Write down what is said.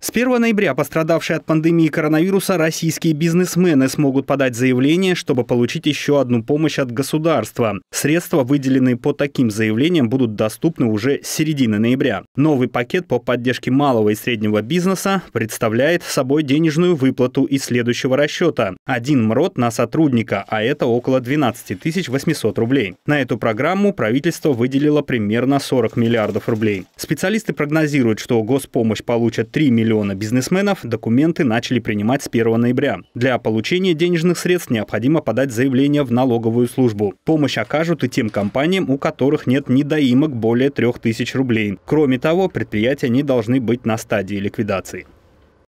С 1 ноября пострадавшие от пандемии коронавируса российские бизнесмены смогут подать заявление, чтобы получить еще одну помощь от государства. Средства, выделенные по таким заявлениям, будут доступны уже с середины ноября. Новый пакет по поддержке малого и среднего бизнеса представляет собой денежную выплату из следующего расчета. Один МРОД на сотрудника, а это около 12 800 рублей. На эту программу правительство выделило примерно 40 миллиардов рублей. Специалисты прогнозируют, что госпомощь получат 3 миллиарда миллиона бизнесменов документы начали принимать с 1 ноября. Для получения денежных средств необходимо подать заявление в налоговую службу. Помощь окажут и тем компаниям, у которых нет недоимок более 3000 рублей. Кроме того, предприятия не должны быть на стадии ликвидации.